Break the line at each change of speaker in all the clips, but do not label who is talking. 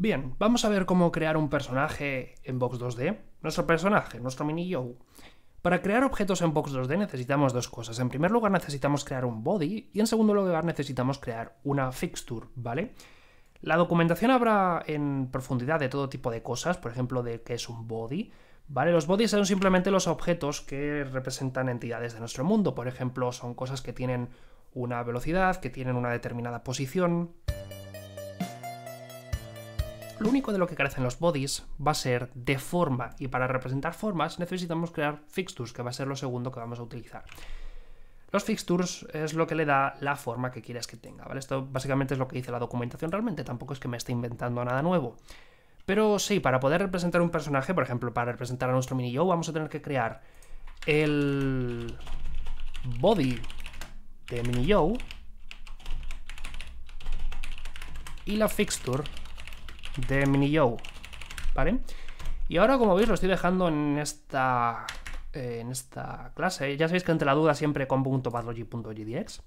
Bien, vamos a ver cómo crear un personaje en Box 2D. Nuestro personaje, nuestro mini yo Para crear objetos en Box 2D necesitamos dos cosas. En primer lugar necesitamos crear un body y en segundo lugar necesitamos crear una fixture, ¿vale? La documentación habrá en profundidad de todo tipo de cosas, por ejemplo, de qué es un body, ¿vale? Los bodies son simplemente los objetos que representan entidades de nuestro mundo, por ejemplo, son cosas que tienen una velocidad, que tienen una determinada posición, lo único de lo que carecen los bodies va a ser de forma, y para representar formas necesitamos crear fixtures, que va a ser lo segundo que vamos a utilizar. Los fixtures es lo que le da la forma que quieres que tenga, Esto básicamente es lo que dice la documentación realmente, tampoco es que me esté inventando nada nuevo. Pero sí, para poder representar un personaje, por ejemplo, para representar a nuestro mini yo, vamos a tener que crear el body de mini yo y la fixture de yo ¿vale? Y ahora, como veis, lo estoy dejando en esta, eh, en esta clase. Ya sabéis que ante la duda siempre con.pathlogic.gdx.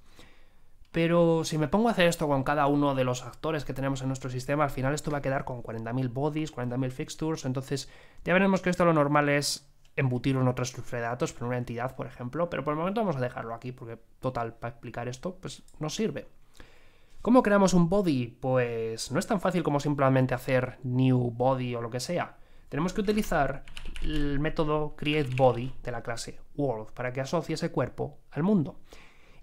Pero si me pongo a hacer esto con cada uno de los actores que tenemos en nuestro sistema, al final esto va a quedar con 40.000 bodies, 40.000 fixtures, entonces ya veremos que esto lo normal es embutirlo en otro estructura de datos, en una entidad, por ejemplo, pero por el momento vamos a dejarlo aquí porque, total, para explicar esto, pues no sirve. ¿Cómo creamos un body? Pues no es tan fácil como simplemente hacer new body o lo que sea. Tenemos que utilizar el método create body de la clase world para que asocie ese cuerpo al mundo.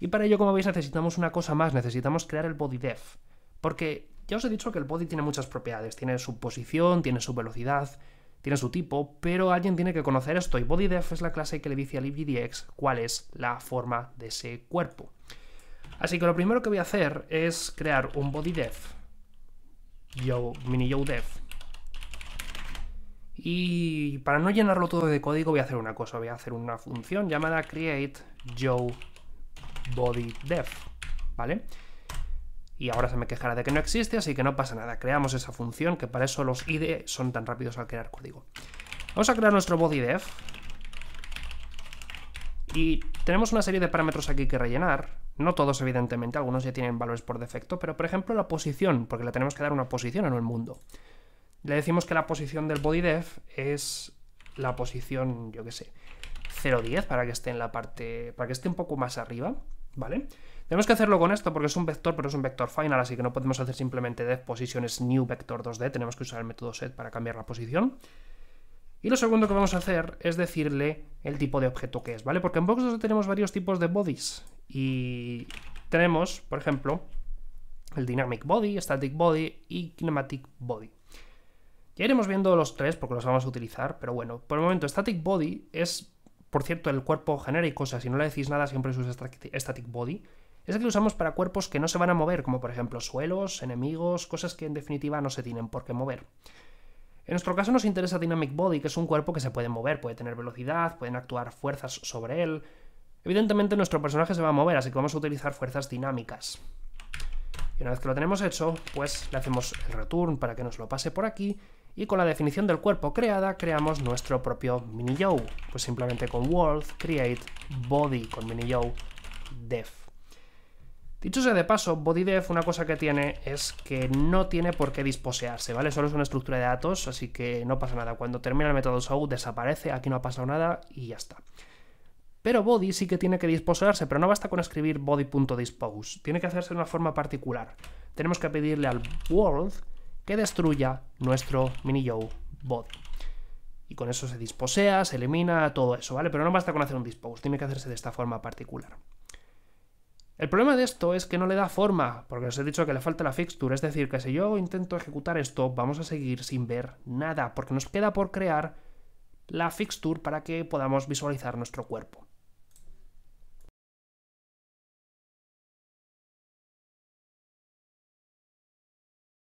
Y para ello, como veis, necesitamos una cosa más, necesitamos crear el bodyDef. Porque ya os he dicho que el body tiene muchas propiedades, tiene su posición, tiene su velocidad, tiene su tipo, pero alguien tiene que conocer esto y body def es la clase que le dice al libgdx cuál es la forma de ese cuerpo. Así que lo primero que voy a hacer es crear un body dev, yo, mini yo dev. Y para no llenarlo todo de código voy a hacer una cosa, voy a hacer una función llamada create yo body ¿vale? Y ahora se me quejará de que no existe, así que no pasa nada, creamos esa función, que para eso los IDE son tan rápidos al crear código. Vamos a crear nuestro body y tenemos una serie de parámetros aquí que rellenar, no todos evidentemente, algunos ya tienen valores por defecto, pero por ejemplo la posición, porque le tenemos que dar una posición en el mundo. Le decimos que la posición del bodydev es la posición, yo qué sé, 0.10 para que esté en la parte, para que esté un poco más arriba, ¿vale? Tenemos que hacerlo con esto porque es un vector, pero es un vector final, así que no podemos hacer simplemente dev position new vector 2D, tenemos que usar el método set para cambiar la posición. Y lo segundo que vamos a hacer es decirle el tipo de objeto que es, ¿vale? Porque en Box2 tenemos varios tipos de bodies y tenemos, por ejemplo, el Dynamic Body, Static Body y Kinematic Body. Ya iremos viendo los tres porque los vamos a utilizar, pero bueno, por el momento Static Body es, por cierto, el cuerpo genérico, y cosas. si no le decís nada siempre es Static Body, es el que usamos para cuerpos que no se van a mover, como por ejemplo suelos, enemigos, cosas que en definitiva no se tienen por qué mover. En nuestro caso nos interesa Dynamic Body, que es un cuerpo que se puede mover, puede tener velocidad, pueden actuar fuerzas sobre él. Evidentemente nuestro personaje se va a mover, así que vamos a utilizar fuerzas dinámicas. Y una vez que lo tenemos hecho, pues le hacemos el return para que nos lo pase por aquí, y con la definición del cuerpo creada, creamos nuestro propio mini-yo. Pues simplemente con world create body con mini-yo def. Dicho sea de paso, BodyDev una cosa que tiene es que no tiene por qué disposearse, ¿vale? Solo es una estructura de datos, así que no pasa nada. Cuando termina el método show desaparece, aquí no ha pasado nada y ya está. Pero body sí que tiene que disposearse, pero no basta con escribir body.dispose, tiene que hacerse de una forma particular. Tenemos que pedirle al world que destruya nuestro mini Joe body. Y con eso se disposea, se elimina, todo eso, ¿vale? Pero no basta con hacer un dispose, tiene que hacerse de esta forma particular. El problema de esto es que no le da forma, porque os he dicho que le falta la fixture, es decir, que si yo intento ejecutar esto, vamos a seguir sin ver nada, porque nos queda por crear la fixture para que podamos visualizar nuestro cuerpo.